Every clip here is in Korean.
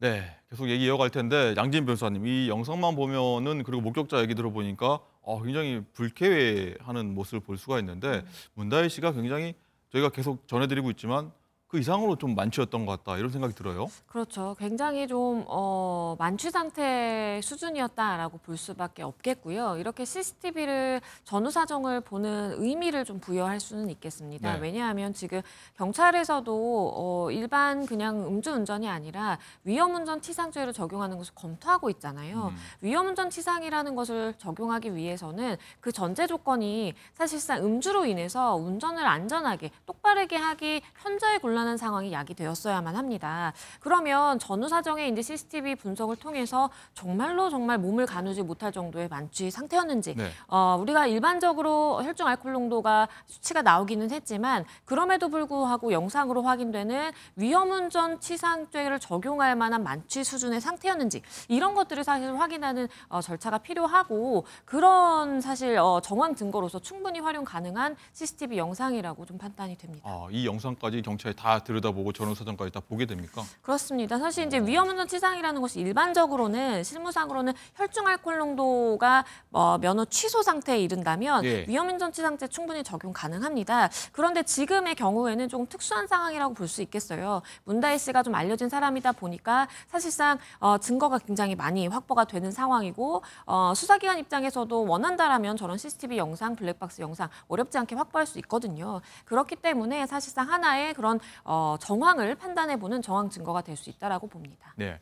네, 계속 얘기 이어갈 텐데 양진 변호사님 이 영상만 보면은 그리고 목격자 얘기 들어보니까 어, 굉장히 불쾌해하는 모습을 볼 수가 있는데 음. 문다희 씨가 굉장히 저희가 계속 전해드리고 있지만 그 이상으로 좀 만취였던 것 같다 이런 생각이 들어요. 그렇죠. 굉장히 좀 어, 만취 상태 수준이었다라고 볼 수밖에 없겠고요. 이렇게 CCTV를 전후 사정을 보는 의미를 좀 부여할 수는 있겠습니다. 네. 왜냐하면 지금 경찰에서도 어, 일반 그냥 음주운전이 아니라 위험운전 치상죄를 적용하는 것을 검토하고 있잖아요. 음. 위험운전 치상이라는 것을 적용하기 위해서는 그 전제 조건이 사실상 음주로 인해서 운전을 안전하게 똑바르게 하기 현저히 곤란 만한 상황이 야기되었어야만 합니다. 그러면 전후 사정에 이제 CCTV 분석을 통해서 정말로 정말 몸을 가누지 못할 정도의 만취 상태였는지 네. 어, 우리가 일반적으로 혈중 알코올 농도가 수치가 나오기는 했지만 그럼에도 불구하고 영상으로 확인되는 위험운전 치상죄를 적용할 만한 만취 수준의 상태였는지 이런 것들을 사실 확인하는 어, 절차가 필요하고 그런 사실 어, 정황 증거로서 충분히 활용 가능한 CCTV 영상이라고 좀 판단이 됩니다. 아, 이 영상까지 경찰에 다다 들여다보고 전원 사정까지 다 보게 됩니까? 그렇습니다. 사실 이제 위험운전 치상이라는 것이 일반적으로는 실무상으로는 혈중 알코올 농도가 뭐 면허 취소 상태에 이른다면 예. 위험운전 치상제 충분히 적용 가능합니다. 그런데 지금의 경우에는 좀 특수한 상황이라고 볼 수 있겠어요. 문다희 씨가 좀 알려진 사람이다 보니까 사실상 어, 증거가 굉장히 많이 확보가 되는 상황이고 어, 수사기관 입장에서도 원한다라면 저런 CCTV 영상, 블랙박스 영상 어렵지 않게 확보할 수 있거든요. 그렇기 때문에 사실상 하나의 그런 어, 정황을 판단해보는 정황 증거가 될 수 있다라고 봅니다. 네.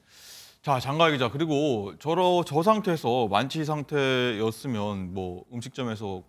자, 장가 기자 그리고 저러 저 상태에서 만취 상태였으면 뭐 음식점에서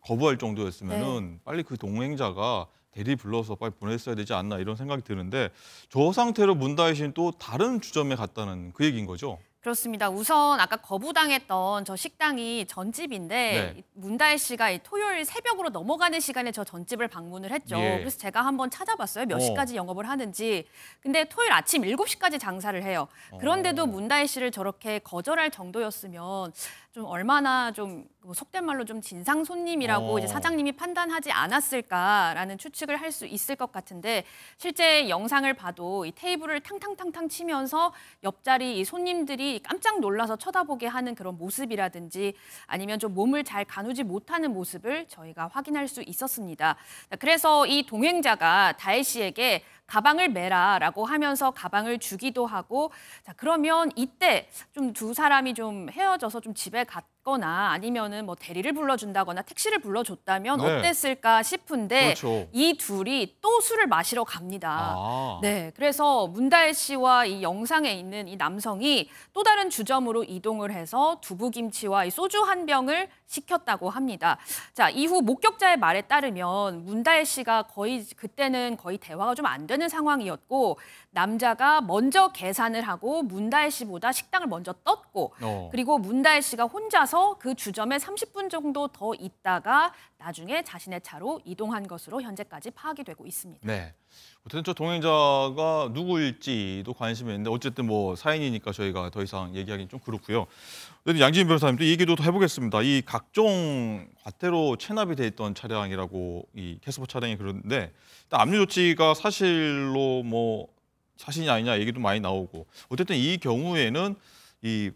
거부할 정도였으면은 네. 빨리 그 동행자가 대리 불러서 빨리 보냈어야 되지 않나 이런 생각이 드는데 저 상태로 문다이신 또 다른 주점에 갔다는 그 얘기인 거죠? 그렇습니다. 우선 아까 거부당했던 저 식당이 전집인데 네. 문다혜 씨가 토요일 새벽으로 넘어가는 시간에 저 전집을 방문을 했죠. 예. 그래서 제가 한번 찾아봤어요. 몇 어. 시까지 영업을 하는지. 근데 토요일 아침 7시까지 장사를 해요. 그런데도 어. 문다혜 씨를 저렇게 거절할 정도였으면 좀 얼마나 좀뭐 속된 말로 좀 진상 손님이라고 어. 이제 사장님이 판단하지 않았을까라는 추측을 할 수 있을 것 같은데 실제 영상을 봐도 이 테이블을 탕탕탕탕 치면서 옆자리 이 손님들이 깜짝 놀라서 쳐다보게 하는 그런 모습이라든지 아니면 좀 몸을 잘 가누지 못하는 모습을 저희가 확인할 수 있었습니다. 그래서 이 동행자가 다혜 씨에게 가방을 메라라고 하면서 가방을 주기도 하고 자 그러면 이때 좀 두 사람이 좀 헤어져서 좀 집에 갔거나 아니면은 뭐 대리를 불러준다거나 택시를 불러줬다면 네. 어땠을까 싶은데 그렇죠. 이 둘이 또 술을 마시러 갑니다. 아. 네, 그래서 문다혜 씨와 이 영상에 있는 이 남성이 또 다른 주점으로 이동을 해서 두부김치와 이 소주 한 병을 시켰다고 합니다. 자 이후 목격자의 말에 따르면 문다혜 씨가 거의 그때는 거의 대화가 좀안 되는. 되는 상황이었고 남자가 먼저 계산을 하고 문다혜 씨보다 식당을 먼저 떴고 어. 그리고 문다혜 씨가 혼자서 그 주점에 30분 정도 더 있다가 나중에 자신의 차로 이동한 것으로 현재까지 파악이 되고 있습니다. 네. 어쨌든 저 동행자가 누구일지도 관심이 있는데 어쨌든 뭐 사인이니까 저희가 더 이상 얘기하기는 좀 그렇고요. 양지 변호사님도 얘기도 해보겠습니다. 이 각종 과태로 체납이 돼 있던 차량이라고 이 캐스퍼 차량이 그러는데 압류 조치가 사실로 뭐 사신이 아니냐 얘기도 많이 나오고 어쨌든 이 경우에는 이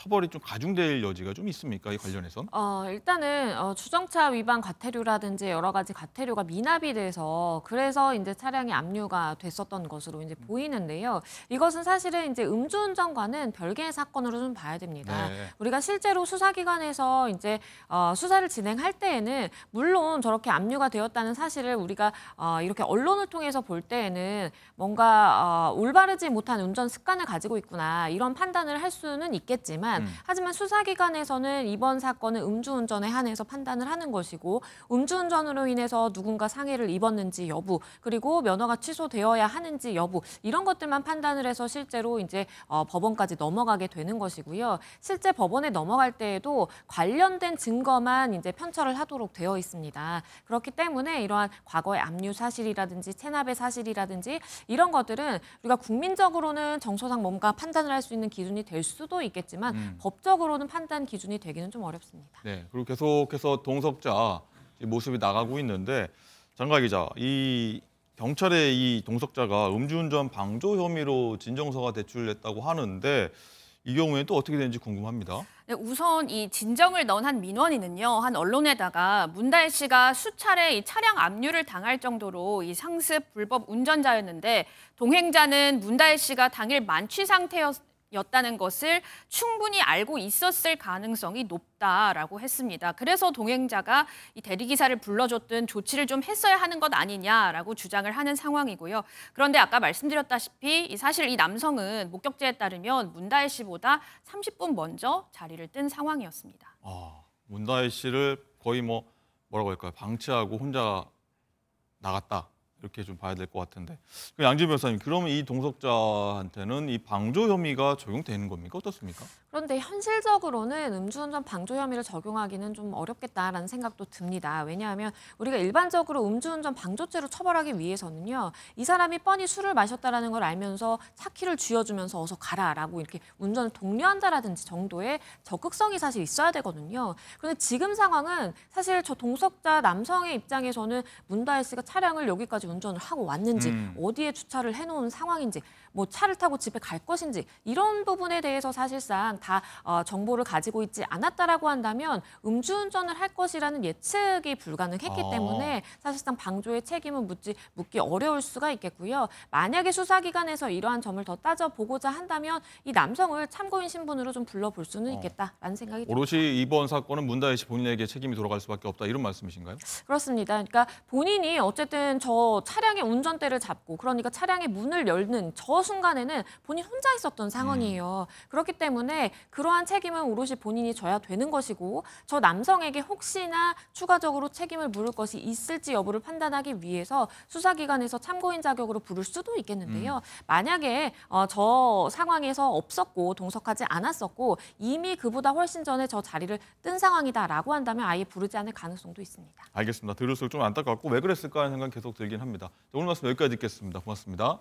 처벌이 좀 가중될 여지가 좀 있습니까? 이 관련해서? 어, 일단은 어, 주정차 위반 과태료라든지 여러 가지 과태료가 미납이 돼서 그래서 이제 차량이 압류가 됐었던 것으로 이제 보이는데요. 이것은 사실은 이제 음주운전과는 별개의 사건으로 좀 봐야 됩니다. 네. 우리가 실제로 수사기관에서 이제 어, 수사를 진행할 때에는 물론 저렇게 압류가 되었다는 사실을 우리가 어, 이렇게 언론을 통해서 볼 때에는 뭔가 어, 올바르지 못한 운전 습관을 가지고 있구나 이런 판단을 할 수는 있겠지만 있지만 음. 하지만 수사기관에서는 이번 사건은 음주운전에 한해서 판단을 하는 것이고 음주운전으로 인해서 누군가 상해를 입었는지 여부 그리고 면허가 취소되어야 하는지 여부 이런 것들만 판단을 해서 실제로 이제 어, 법원까지 넘어가게 되는 것이고요. 실제 법원에 넘어갈 때에도 관련된 증거만 이제 편철을 하도록 되어 있습니다. 그렇기 때문에 이러한 과거의 압류 사실이라든지 체납의 사실이라든지 이런 것들은 우리가 국민적으로는 정서상 뭔가 판단을 할 수 있는 기준이 될 수도 있겠지만 음. 법적으로는 판단 기준이 되기는 좀 어렵습니다. 네, 그리고 계속해서 동석자 모습이 나가고 있는데 장가 기자, 이 경찰의 이 동석자가 음주운전 방조 혐의로 진정서가 대출됐다고 하는데 이경우에또 어떻게 되는지 궁금합니다. 네, 우선 이 진정을 넣은 한 민원인은요. 한 언론에다가 문다혜 씨가 수차례 이 차량 압류를 당할 정도로 이 상습 불법 운전자였는데 동행자는 문다혜 씨가 당일 만취 상태였 였다는 것을 충분히 알고 있었을 가능성이 높다라고 했습니다. 그래서 동행자가 이 대리기사를 불러줬든 조치를 좀 했어야 하는 것 아니냐라고 주장을 하는 상황이고요. 그런데 아까 말씀드렸다시피 사실 이 남성은 목격자에 따르면 문다혜 씨보다 30분 먼저 자리를 뜬 상황이었습니다. 아, 문다혜 씨를 거의 뭐 뭐라고 할까요? 방치하고 혼자 나갔다. 이렇게 좀 봐야 될 것 같은데 양지 변호사님 그러면 이 동석자한테는 이 방조 혐의가 적용되는 겁니까 어떻습니까? 그런데 현실적으로는 음주운전 방조 혐의를 적용하기는 좀 어렵겠다라는 생각도 듭니다. 왜냐하면 우리가 일반적으로 음주운전 방조죄로 처벌하기 위해서는요 이 사람이 뻔히 술을 마셨다라는 걸 알면서 차키를 쥐어주면서 어서 가라라고 이렇게 운전을 독려한다라든지 정도의 적극성이 사실 있어야 되거든요. 그런데 지금 상황은 사실 저 동석자 남성의 입장에서는 문다혜 씨가 차량을 여기까지 운전을 하고 왔는지 음. 어디에 주차를 해놓은 상황인지 뭐 차를 타고 집에 갈 것인지 이런 부분에 대해서 사실상 다 어, 정보를 가지고 있지 않았다라고 한다면 음주운전을 할 것이라는 예측이 불가능했기 아. 때문에 사실상 방조의 책임은 묻지 묻기 어려울 수가 있겠고요. 만약에 수사기관에서 이러한 점을 더 따져보고자 한다면 이 남성을 참고인 신분으로 좀 불러볼 수는 어. 있겠다라는 생각이 듭니다. 오롯이 이번 사건은 문다혜 씨 본인에게 책임이 돌아갈 수밖에 없다 이런 말씀이신가요? 그렇습니다. 그러니까 본인이 어쨌든 저 차량의 운전대를 잡고 그러니까 차량의 문을 열는 저 순간에는 본인 혼자 있었던 상황이에요. 음. 그렇기 때문에 그러한 책임은 오롯이 본인이 져야 되는 것이고 저 남성에게 혹시나 추가적으로 책임을 물을 것이 있을지 여부를 판단하기 위해서 수사기관에서 참고인 자격으로 부를 수도 있겠는데요. 음. 만약에 어, 저 상황에서 없었고 동석하지 않았었고 이미 그보다 훨씬 전에 저 자리를 뜬 상황이다라고 한다면 아예 부르지 않을 가능성도 있습니다. 알겠습니다. 들을수록 좀 안타깝고 왜 그랬을까 하는 생각 계속 들긴 합니다. 합니다. 오늘 말씀 여기까지 듣겠습니다. 고맙습니다.